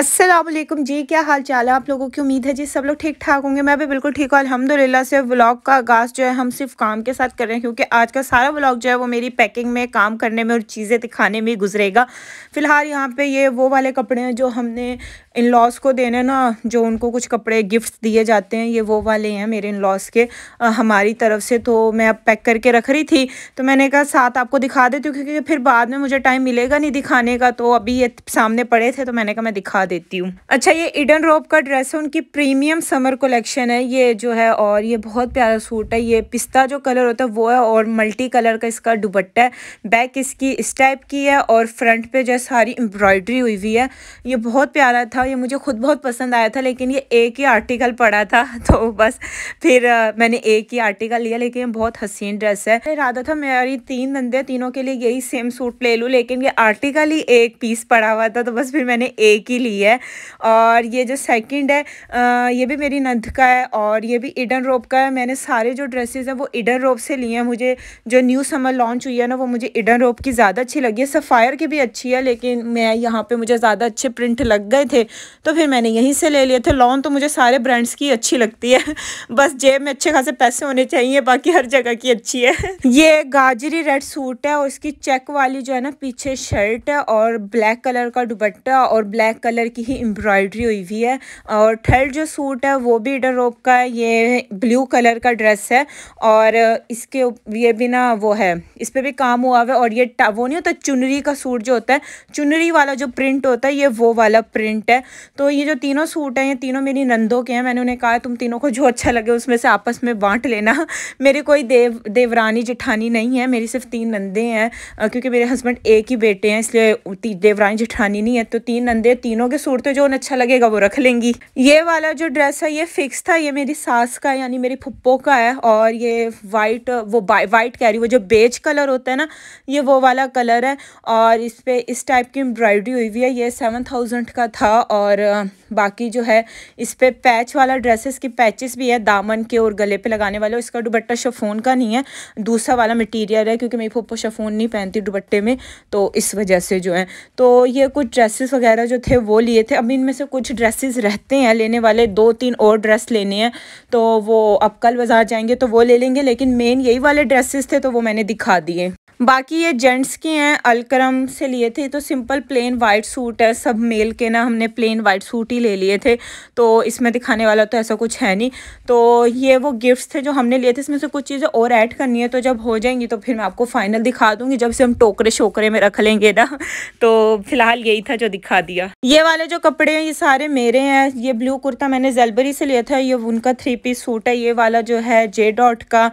असलम जी क्या हाल चाल है आप लोगों की उम्मीद है जी सब लोग ठीक ठाक होंगे मैं भी बिल्कुल ठीक हूँ अलहमदिल्ला से व्लॉग का आगाज़ जो है हम सिर्फ काम के साथ कर रहे हैं क्योंकि आज का सारा व्लॉग जो है वो मेरी पैकिंग में काम करने में और चीज़ें दिखाने में गुजरेगा फ़िलहाल यहाँ पे ये वो वाले कपड़े हैं जो हमने इन लॉस को देने ना जो उनको कुछ कपड़े गिफ्ट दिए जाते हैं ये वो वाले हैं मेरे इन लॉस के आ, हमारी तरफ से तो मैं अब पैक करके रख रही थी तो मैंने कहा साथ आपको दिखा देती हूँ क्योंकि फिर बाद में मुझे टाइम मिलेगा नहीं दिखाने का तो अभी ये सामने पड़े थे तो मैंने कहा मैं दिखा देती हूँ अच्छा ये इडन रोप का ड्रेस है उनकी प्रीमियम समर कलेक्शन है ये जो है और ये बहुत प्यारा सूट है ये पिस्ता जो कलर होता है वो है और मल्टी कलर का इसका दुबट्टा है बैक इसकी इस टाइप की है और फ्रंट पे जो सारी एम्ब्रॉयडरी हुई हुई है ये बहुत प्यारा था ये मुझे खुद बहुत पसंद आया था लेकिन ये एक ही आर्टिकल पड़ा था तो बस फिर मैंने एक ही आर्टिकल लिया लेकिन बहुत हसीन ड्रेस है इरादा था मेरी तीन बंदे तीनों के लिए यही सेम सूट ले लूँ लेकिन ये आर्टिकल ही एक पीस पड़ा हुआ था तो बस फिर मैंने एक ही लिया की है और ये जो सेकंड है आ, ये भी मेरी नंद का है और ये भी इडन रोप का है मैंने सारे जो ड्रेसेस हैं वो इडन रोप से लिए हैं मुझे जो न्यू समर लॉन्च हुई है ना वो मुझे इडन रोप की ज़्यादा अच्छी लगी है सफ़ायर की भी अच्छी है लेकिन मैं यहाँ पर मुझे ज़्यादा अच्छे प्रिंट लग गए थे तो फिर मैंने यहीं से ले लिए थे लॉन तो मुझे सारे ब्रांड्स की अच्छी लगती है बस जेब में अच्छे खासे पैसे होने चाहिए बाकी हर जगह की अच्छी है ये गाजरी रेड सूट है और इसकी चेक वाली जो है ना पीछे शर्ट है और ब्लैक कलर का दुबट्टा और ब्लैक कलर कलर की ही एम्ब्रॉयडरी हुई हुई है और थर्ड जो सूट है वो भी इडरोप का ये ब्लू कलर का ड्रेस है और इसके ये भी ना वो है इस पर भी काम हुआ हुआ है और ये वो नहीं होता चुनरी का सूट जो होता है चुनरी वाला जो प्रिंट होता है ये वो वाला प्रिंट है तो ये जो तीनों सूट हैं ये तीनों मेरी नंदों के हैं मैंने उन्हें कहा तुम तीनों को जो अच्छा लगे उसमें से आपस में बांट लेना मेरी कोई देव देवरानी जिठानी नहीं है मेरी सिर्फ तीन नंदे हैं क्योंकि मेरे हस्बैंड एक ही बेटे हैं इसलिए देवरानी जिठानी नहीं है तो तीन नंदे तीनों के सूट तो जो उन्हें अच्छा लगेगा वो रख लेंगी ये वाला जो ड्रेस है ये फिक्स था ये मेरी सास का यानी मेरी फुप्पो का है और ये वाइट वो वाइट कह रही वो जो बेज कलर होता है ना ये वो वाला कलर है और इस पर इस टाइप की एम्ब्रॉयडरी हुई हुई है ये सेवन थाउजेंड का था और बाकी जो है इस पर पैच वाला ड्रेसेस की पैचेस भी है दामन के और गले पे लगाने वाले इसका दुबट्टा शफोन का नहीं है दूसरा वाला मटीरियल है क्योंकि मेरी पुप्पो शफोन नहीं पहनती दुबट्टे में तो इस वजह से जो है तो ये कुछ ड्रेसेस वगैरह जो थे वो लिए थे अभी इनमें से कुछ ड्रेसेस रहते हैं लेने वाले दो तीन और ड्रेस लेने हैं तो वो अब कल बाज़ार जाएंगे तो वो ले लेंगे लेकिन मेन यही वाले ड्रेसेस थे तो वो मैंने दिखा दिए बाकी ये जेंट्स के हैं अलक्रम से लिए थे तो सिंपल प्लेन वाइट सूट है सब मेल के ना हमने प्लेन वाइट सूट ही ले लिए थे तो इसमें दिखाने वाला तो ऐसा कुछ है नहीं तो ये वो गिफ्ट्स थे जो हमने लिए थे इसमें से कुछ चीज़ें और ऐड करनी है तो जब हो जाएंगी तो फिर मैं आपको फाइनल दिखा दूँगी जब से हम टोकरे शोकरे में रख लेंगे ना तो फिलहाल यही था जो दिखा दिया ये वाले जो कपड़े हैं ये सारे मेरे हैं ये ब्लू कुर्ता मैंने जेलबरी से लिया था ये उनका थ्री पीस सूट है ये वाला जो है जे डॉट का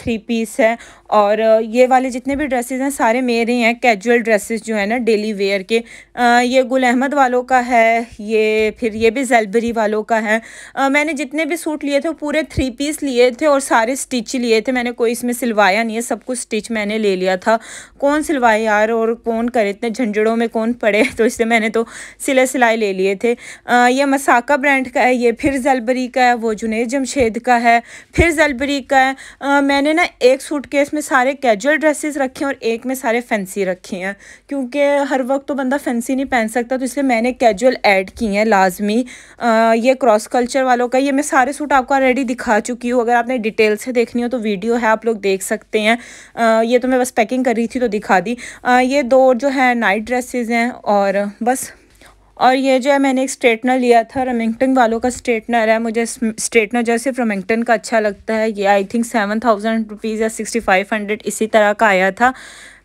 थ्री पीस है और ये वाले जितने भी ड्रेसेस हैं सारे मेरे हैं कैजुअल ड्रेसेस जो है ना डेली वेयर के आ, ये गुल अहमद वालों का है ये फिर ये भी जेलबरी वालों का है आ, मैंने जितने भी सूट लिए थे पूरे थ्री पीस लिए थे और सारे स्टिच लिए थे मैंने कोई इसमें सिलवाया नहीं है सब कुछ स्टिच मैंने ले लिया था कौन सिलवाए यार और कौन करे इतने झंझड़ों में कौन पड़े तो इसलिए मैंने तो सिले सिलाई ले लिए थे यह ये मसाका ब्रांड का है ये फिर जलबरी का है वो जुनेद जमशेद का है फिर जलबरी का है आ, मैंने ना एक सूट केस में सारे कैजुअल ड्रेसेस रखे हैं और एक में सारे फैंसी रखे हैं क्योंकि हर वक्त तो बंदा फैंसी नहीं पहन सकता तो इसलिए मैंने कैजुअल ऐड किए हैं लाजमी आ, ये क्रॉस कल्चर वालों का ये मैं सारे सूट आपको ऑलरेडी दिखा चुकी हूँ अगर आपने डिटेल से देखनी हो तो वीडियो है आप लोग देख सकते हैं ये तो मैं बस पैकिंग कर रही थी तो दिखा दी ये दो जो है नाइट ड्रेसेज हैं और बस और ये जो है मैंने एक स्ट्रेटनर लिया था रमिंगटन वालों का स्ट्रेटनर है मुझे स्ट्रेटनर जो सिर्फ रमिंगटन का अच्छा लगता है ये I think seven thousand rupees या सिक्सटी फाइव हंड्रेड इसी तरह का आया था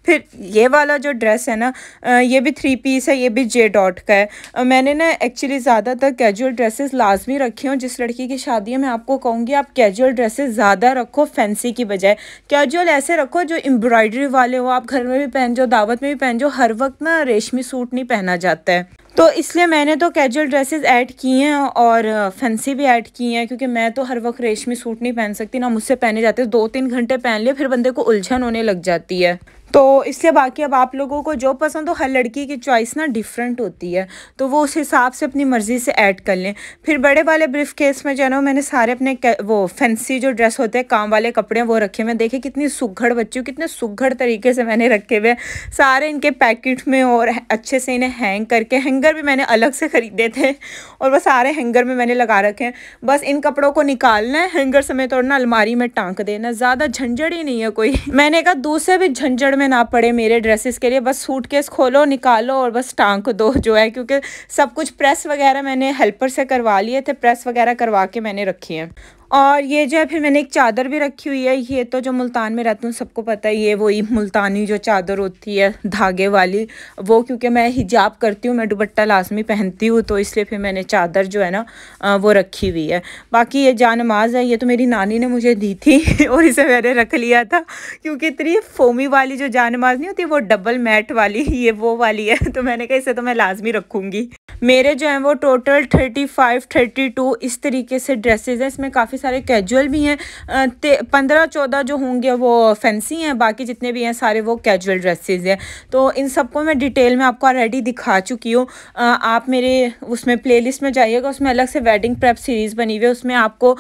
फिर ये वाला जो ड्रेस है ना ये भी थ्री पीस है ये भी जे डॉट का है मैंने ना एक्चुअली ज़्यादातर कैजुअल ड्रेसेस लाजमी रखे हूँ जिस लड़की की शादी है मैं आपको कहूँगी आप कैजुअल ड्रेसेस ज़्यादा रखो फैंसी की बजाय कैजुअल ऐसे रखो जो एम्ब्रॉयडरी वाले हो आप घर में भी पहन जाओ दावत में भी पहन जाओ हर वक्त ना रेशमी सूट नहीं पहना जाता है तो इसलिए मैंने तो कैजुअल ड्रेसेस ऐड की हैं और फैंसी भी ऐड की हैं क्योंकि मैं तो हर वक्त रेशमी सूट नहीं पहन सकती ना मुझसे पहने जाते दो तीन घंटे पहन लिए फिर बंदे को उलझन होने लग जाती है तो इससे बाकी अब आप लोगों को जो पसंद हो हर लड़की की चॉइस ना डिफरेंट होती है तो वो उस हिसाब से अपनी मर्ज़ी से ऐड कर लें फिर बड़े वाले ब्रीफ केस में जो है ना मैंने सारे अपने वो फैंसी जो ड्रेस होते हैं काम वाले कपड़े वो रखे मैं देखे कितनी सुघड़ बच्ची कितने सुघड़ तरीके से मैंने रखे हुए सारे इनके पैकेट में और अच्छे से इन्हें हैंग करके हैंगर भी मैंने अलग से ख़रीदे थे और वह सारे हैंगर में मैंने लगा रखे हैं बस इन कपड़ों को निकालना है हैंगर समेत और ना अलमारी में टाँक देना ज़्यादा झंझट ही नहीं है कोई मैंने कहा दूसरे भी झंझट में ना पड़े मेरे ड्रेसेस के लिए बस सूट केस खोलो निकालो और बस टांग दो जो है क्योंकि सब कुछ प्रेस वगैरह मैंने हेल्पर से करवा लिए थे प्रेस वगैरह करवा के मैंने रखी हैं और ये जो है फिर मैंने एक चादर भी रखी हुई है ये तो जो मुल्तान में रहती हूँ सबको पता है ये वही मुल्तानी जो चादर होती है धागे वाली वो क्योंकि मैं हिजाब करती हूँ मैं दुबट्टा लाजमी पहनती हूँ तो इसलिए फिर मैंने चादर जो है ना वो रखी हुई है बाकी ये जानमाज है ये तो मेरी नानी ने मुझे दी थी और इसे मैंने रख लिया था क्योंकि इतनी फोमी वाली जो जानमाज नहीं होती वो डबल मैट वाली ये वो वाली है तो मैंने कहा इसे तो मैं लाजमी रखूँगी मेरे जो हैं वो total thirty five thirty two इस तरीके से ड्रेसेज हैं इसमें काफ़ी सारे कैजुअल भी हैं पंद्रह चौदह जो होंगे वो फैंसी हैं बाकी जितने भी हैं सारे वो कैजुअल ड्रेसेस हैं तो इन सबको मैं डिटेल में आपको ऑलरेडी दिखा चुकी हूँ आप मेरे उसमें प्लेलिस्ट में जाइएगा उसमें अलग से वेडिंग प्रेप सीरीज़ बनी हुई है उसमें आपको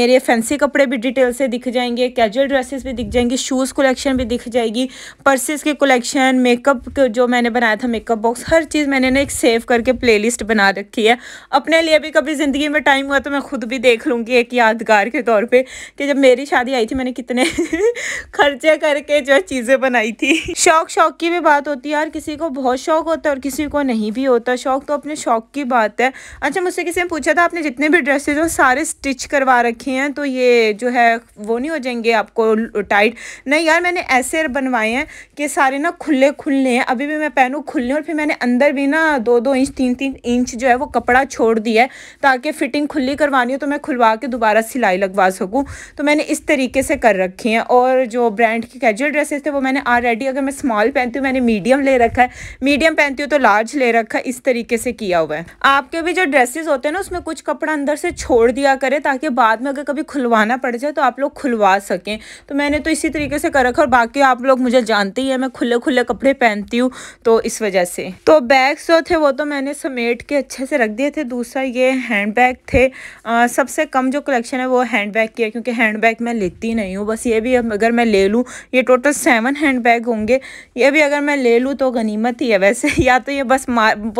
मेरे फैंसी कपड़े भी डिटेल से दिख जाएंगे कैजुअल ड्रेसेस भी दिख जाएंगी शूज़ कलेक्शन भी दिख जाएगी पर्सेस के कलेक्शन मेकअप जो मैंने बनाया था मेकअप बॉक्स हर चीज़ मैंने ना एक सेव करके प्लेलिस्ट बना रखी है अपने लिए भी कभी ज़िंदगी में टाइम हुआ तो मैं खुद भी देख लूँगी एक याद यादगार के तौर पे कि जब मेरी शादी आई थी मैंने कितने खर्चे करके जो चीज़ें बनाई थी शौक शौक की भी बात होती है यार किसी को बहुत शौक होता है और किसी को नहीं भी होता शौक तो अपने शौक की बात है अच्छा मुझसे किसी ने पूछा था आपने जितने भी ड्रेसेज हो सारे स्टिच करवा रखे हैं तो ये जो है वो नहीं हो जाएंगे आपको टाइट नहीं यार मैंने ऐसे बनवाए हैं कि सारे ना खुले खुले हैं अभी भी मैं पहनूँ खुले और फिर मैंने अंदर भी ना दो दो इंच तीन तीन इंच जो है वो कपड़ा छोड़ दिया है ताकि फिटिंग खुली करवानी हो तो मैं खुलवा के दोबारा सिलाई लगवा सकूँ तो मैंने इस तरीके से कर रखी हैं और जो ब्रांड के कैजुअल ड्रेसेस थे वो मैंने ऑलरेडी अगर मैं स्मॉल पहनती हूँ मैंने मीडियम ले रखा है मीडियम पहनती हूँ तो लार्ज ले रखा है इस तरीके से किया हुआ है आपके भी जो ड्रेसेस होते हैं ना उसमें कुछ कपड़ा अंदर से छोड़ दिया करें ताकि बाद में अगर कभी खुलवाना पड़ जाए तो आप लोग खुलवा सकें तो मैंने तो इसी तरीके से कर रखा और बाकी आप लोग मुझे जानते ही हैं मैं खुले खुले कपड़े पहनती हूँ तो इस वजह से तो बैग्स जो थे वो तो मैंने समेट के अच्छे से रख दिए थे दूसरा ये हैंड बैग थे सबसे कम जो कलेक्शन है वो हैंड बैग की है क्योंकि हैंड बैग मैं लेती नहीं हूँ बस ये भी अगर मैं ले लूँ ये टोटल सेवन हैंड बैग होंगे ये भी अगर मैं ले लूँ तो गनीमत ही है वैसे या तो ये बस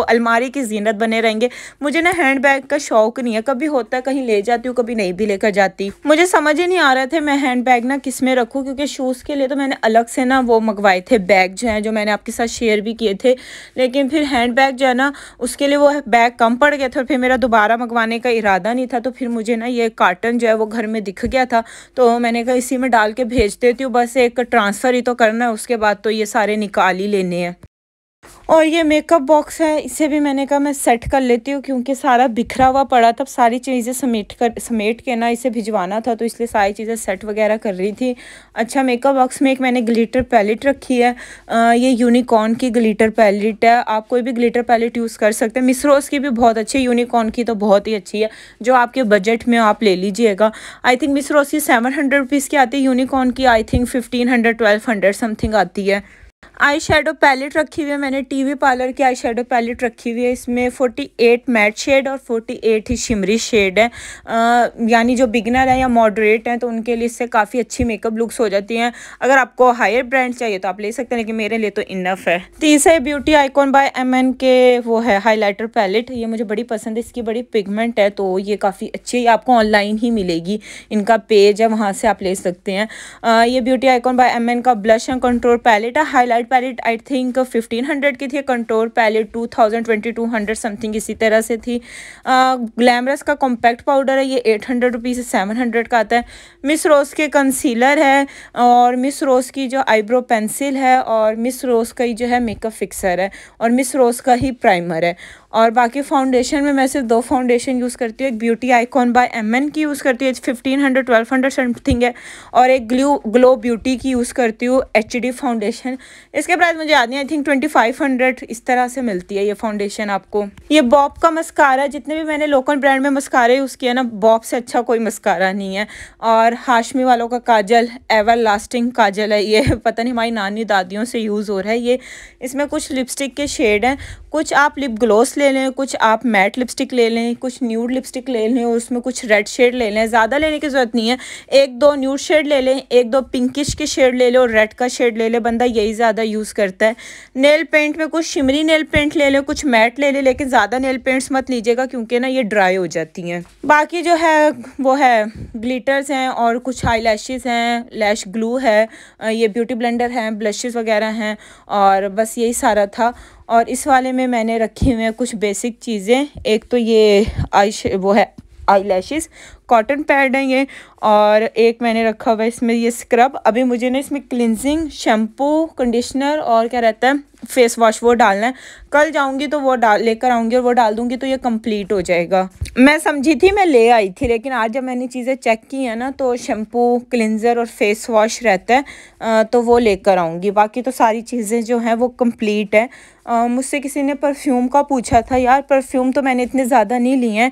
अलमारी की जीनत बने रहेंगे मुझे ना हैंड बैग का शौक नहीं है कभी होता कहीं ले जाती हूँ कभी नहीं भी लेकर जाती मुझे समझ ही नहीं आ रहे थे मैं हैंड बैग ना किस में रखूँ क्योंकि शूज़ के लिए तो मैंने अलग से ना वो मंगवाए थे बैग जो हैं जो मैंने आपके साथ शेयर भी किए थे लेकिन फिर हैंड बैग जो है ना उसके लिए वो बैग कम पड़ गया था और फिर मेरा दोबारा मंगवाने का इरादा नहीं था तो फिर मुझे ना ये कार्टन बटन जो है वो घर में दिख गया था तो मैंने कहा इसी में डाल के भेज देती हूँ बस एक ट्रांसफ़र ही तो करना है उसके बाद तो ये सारे निकाल ही लेने हैं और ये मेकअप बॉक्स है इसे भी मैंने कहा मैं सेट कर लेती हूँ क्योंकि सारा बिखरा हुआ पड़ा था सारी चीज़ें समेट कर समेट के ना इसे भिजवाना था तो इसलिए सारी चीज़ें सेट वगैरह कर रही थी अच्छा मेकअप बॉक्स में एक मैंने ग्लिटर पैलेट रखी है आ, ये यूनिकॉर्न की ग्लिटर पैलेट है आप कोई भी ग्लिटर पैलेट यूज़ कर सकते हैं मिसरोज की भी बहुत अच्छी है यूनिकॉर्न की तो बहुत ही अच्छी है जो आपके बजट में आप ले लीजिएगा आई थिंक मिसरोज की सेवन हंड्रेड रुपीज़ की आती है यूनिकॉर्न की I think fifteen hundred twelve hundred something आती है आई शेडो पैलेट रखी हुई है मैंने टीवी पार्लर की आई शेडो पैलेट रखी हुई है इसमें 48 मैट शेड और 48 ही शिमरी शेड है यानी जो बिगनर है या मॉडरेट हैं तो उनके लिए इससे काफ़ी अच्छी मेकअप लुक्स हो जाती हैं अगर आपको हायर ब्रांड चाहिए तो आप ले सकते हैं लेकिन मेरे लिए तो इनफ है तीसरे ब्यूटी आइकॉन बाय एम के वो है हाईलाइटर पैलेट ये मुझे बड़ी पसंद है इसकी बड़ी पिगमेंट है तो ये काफ़ी अच्छी है आपको ऑनलाइन ही मिलेगी इनका पेज है वहाँ से आप ले सकते हैं ये ब्यूटी आइकॉन बाय एम का ब्लश एंड कंट्रोल पैलेट है हाईलाइट पैलेट आई थिंक 1500 की थी कंट्रोल पैलेट 2000 2200 समथिंग इसी तरह से थी ग्लैमरस का कॉम्पैक्ट पाउडर है ये eight hundred rupees seven hundred का आता है मिस रोज़ के कंसीलर है और मिस रोज़ की जो आईब्रो पेंसिल है और मिस रोज़ का ही जो है मेकअप फिक्सर है और मिस रोज़ का ही प्राइमर है और बाकी फाउंडेशन में मैं सिर्फ दो फाउंडेशन यूज़ करती हूँ एक beauty icon by M N की यूज़ करती है fifteen hundred twelve hundred something है और एक ग्लू ग्लो ब्यूटी की यूज़ करती हूँ एच डी फाउंडेशन इसके प्राइस मुझे याद नहीं I think twenty five hundred इस तरह से मिलती है ये फाउंडेशन आपको ये बॉब का मस्कारा जितने भी मैंने लोकल ब्रांड में मस्कारा यूज़ किया ना बॉब से अच्छा कोई मस्कारा नहीं है और हाशमी वालों का काजल एवर लास्टिंग काजल है ये पता नहीं हमारी नानी दादियों से यूज़ हो रहा है ये इसमें कुछ लिपस्टिक के शेड हैं कुछ आप लिप ग्लोस ले लें कुछ आप मैट लिपस्टिक ले लें कुछ न्यूड लिपस्टिक ले लें और उसमें कुछ रेड शेड ले लें ज़्यादा लेने की ज़रूरत नहीं है एक दो न्यूड शेड ले लें एक दो पिंकिश के शेड ले लें और रेड का शेड ले लें बंदा यही ज़्यादा यूज़ करता है नेल पेंट में कुछ शिमरी नेल पेंट ले लें कुछ मैट ले लें लेकिन ज़्यादा नेल पेंट्स मत लीजिएगा क्योंकि ना ये ड्राई हो जाती हैं बाकी जो है वो है ग्लीटर्स हैं और कुछ हाई लैशेज़ हैं लैश ग्लू है ये ब्यूटी ब्लेंडर हैं ब्लशेज़ वगैरह हैं और बस यही सारा था और इस वाले में मैंने रखी हुई हैं कुछ बेसिक चीज़ें एक तो ये आई वो है आई कॉटन पैड है ये और एक मैंने रखा हुआ है इसमें ये स्क्रब अभी मुझे ना इसमें क्लिनजिंग शैम्पू कंडीशनर और क्या रहता है फेस वॉश वो डालना है कल जाऊंगी तो वो डाल लेकर आऊंगी और वो डाल दूंगी तो ये कंप्लीट हो जाएगा मैं समझी थी मैं ले आई थी लेकिन आज जब मैंने चीज़ें चेक की है ना तो शैम्पू क्लिनज़र और फेस वॉश रहता है तो वो लेकर आऊँगी बाकी तो सारी चीज़ें जो हैं वो कंप्लीट है मुझसे किसी ने परफ्यूम का पूछा था यार परफ्यूम तो मैंने इतने ज़्यादा नहीं लिए हैं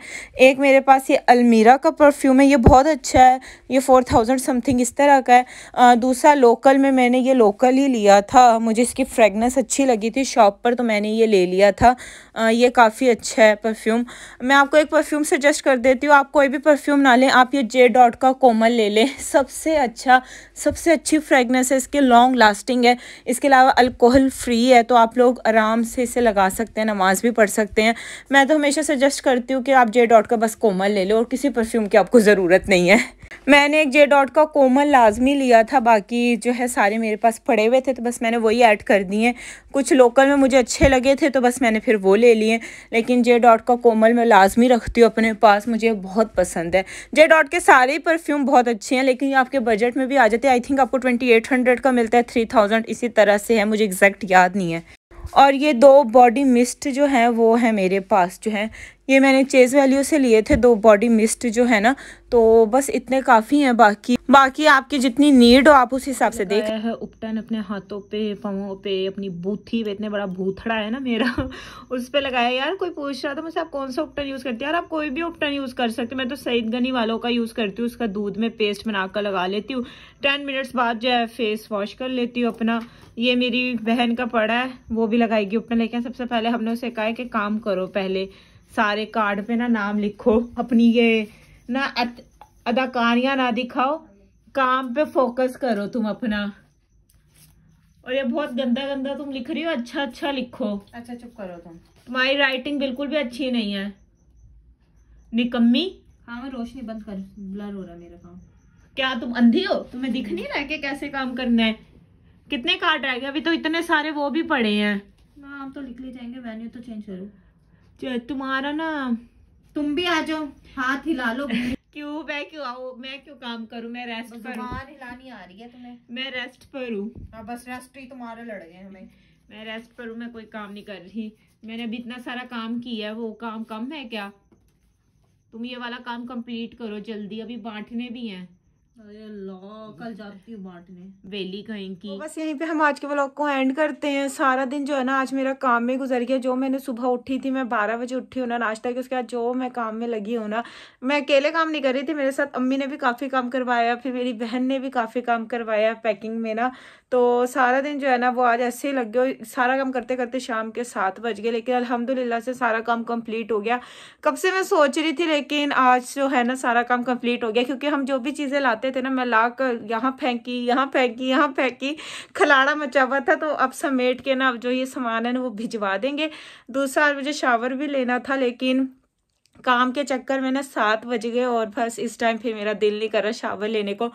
एक मेरे पास ये अलमीरा का परफ्यूम है ये बहुत अच्छा है ये फोर थाउजेंड समथिंग इस तरह का है आ, दूसरा लोकल में मैंने ये लोकल ही लिया था मुझे इसकी फ्रेगनेंस अच्छी लगी थी शॉप पर तो मैंने ये ले लिया था आ, ये काफ़ी अच्छा है परफ्यूम मैं आपको एक परफ्यूम सजेस्ट कर देती हूँ आप कोई भी परफ्यूम ना लें आप ये जे डॉट का कोमल ले लें सबसे अच्छा सबसे अच्छी फ्रेगनेंस है इसके लॉन्ग लास्टिंग है इसके अलावा अल्कोहल फ्री है तो आप लोग आराम से इसे लगा सकते हैं नमाज़ भी पढ़ सकते हैं मैं तो हमेशा सजेस्ट करती हूँ कि आप जे डॉट का बस कोमल ले लो और किसी परफ्यूम के की आपको ज़रूरत नहीं है मैंने एक जे डॉट का कोमल लाजमी लिया था बाकी जो है सारे मेरे पास पड़े हुए थे तो बस मैंने वही ऐड कर दिए कुछ लोकल में मुझे अच्छे लगे थे तो बस मैंने फिर वो ले लिए लेकिन जे डॉट का कोमल मैं लाजमी रखती हूँ अपने पास मुझे बहुत पसंद है जे डॉट के सारे परफ्यूम बहुत अच्छे हैं लेकिन आपके बजट में भी आ जाते हैं आई थिंक आपको ट्वेंटी एट हंड्रेड का मिलता है थ्री थाउजेंड इसी तरह से है मुझे एग्जैक्ट याद नहीं है और ये दो बॉडी मिस्ट जो हैं वो है मेरे पास जो है ये मैंने चेज़ वैल्यू से लिए थे दो बॉडी मिस्ट जो है ना तो बस इतने काफ़ी हैं बाकी बाकी आपकी जितनी नीड हो आप उस हिसाब से देख है उपटन अपने हाथों पे पाँवों पे अपनी बूथी पे इतने बड़ा भूथड़ा है ना मेरा उस पर लगाया यार कोई पूछ रहा था मुझसे आप कौन सा उपटन यूज़ करती है यार आप कोई भी उपटन यूज़ कर सकते मैं तो सईद गनी वालों का यूज़ करती हूँ उसका दूध में पेस्ट बनाकर लगा लेती हूँ टेन मिनट्स बाद जो है फेस वॉश कर लेती हूँ अपना ये मेरी बहन का पड़ा है वो भी लगाएगी उपटन लेकिन सबसे पहले हमने उसे कहा कि काम करो पहले सारे कार्ड पे ना नाम लिखो अपनी ये ना अदाकारियां ना दिखाओ काम पे फोकस करो तुम अपना और ये बहुत गंदा गंदा तुम लिख रही हो अच्छा अच्छा लिखो अच्छा चुप करो तुम तुम्हारी राइटिंग बिल्कुल भी अच्छी नहीं है निकम्मी हाँ मैं रोशनी बंद कर ब्लर हो रहा मेरा काम क्या तुम अंधी हो तुम्हें दिख नहीं रहा है कि कैसे काम करना है कितने कार्ड रह गए अभी तो इतने सारे वो भी पड़े हैं ना तो लिख ले जाएंगे वेन्यू तो चेंज करूँ तुम्हारा ना तुम भी आ जाओ हाथ हिला लो क्यों मैं क्यों आओ मैं क्यों काम करूं मैं रेस्ट पर हिलानी आ रही है तुम्हें मैं रेस्ट पर हूँ बस रेस्ट ही तुम्हारे लड़ गए हमें मैं रेस्ट पर हूँ मैं कोई काम नहीं कर रही मैंने अभी इतना सारा काम किया है वो काम कम है क्या तुम ये वाला काम कंप्लीट करो जल्दी अभी बांटने भी हैं वेली कहीं की बस यहीं पे हम आज के ब्लॉग को एंड करते हैं सारा दिन जो है ना आज मेरा काम में गुजर गया जो मैंने सुबह उठी थी मैं बारह बजे उठी हूँ ना नाश्ता के उसके बाद जो मैं काम में लगी हूँ ना मैं अकेले काम नहीं कर रही थी मेरे साथ अम्मी ने भी काफ़ी काम करवाया फिर मेरी बहन ने भी काफ़ी काम करवाया पैकिंग में ना तो सारा दिन जो है ना वो आज ऐसे ही लग गए सारा काम करते करते शाम के सात बज गए लेकिन अल्हम्दुलिल्लाह से सारा काम कंप्लीट हो गया कब से मैं सोच रही थी लेकिन आज जो है ना सारा काम कंप्लीट हो गया क्योंकि हम जो भी चीज़ें लाते आते थे ना मैं ला कर यहाँ फेंकी यहाँ फेंकी यहाँ फेंकी खलाड़ा मचा हुआ था तो अब समेट के ना अब जो ये सामान है ना वो भिजवा देंगे दूसरा मुझे शावर भी लेना था लेकिन काम के चक्कर में ना सात बज गए और बस इस टाइम फिर मेरा दिल नहीं कर रहा शावर लेने को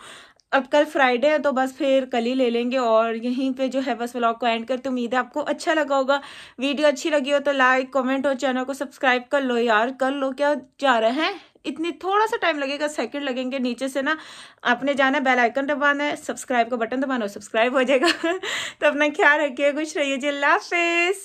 अब कल फ्राइडे है तो बस फिर कल ही ले लेंगे और यहीं पे जो है बस व्लॉग को एंड करते उम्मीद है आपको अच्छा लगा होगा वीडियो अच्छी लगी हो तो लाइक कमेंट और चैनल को सब्सक्राइब कर लो यार कर लो क्या जा रहे हैं इतने थोड़ा सा टाइम लगेगा सेकंड लगेंगे नीचे से ना आपने जाना है बेल आइकन दबाना है सब्सक्राइब का बटन दबाना सब्सक्राइब हो जाएगा तो अपना ख्याल रखिए खुश रहिए जी हाफिज़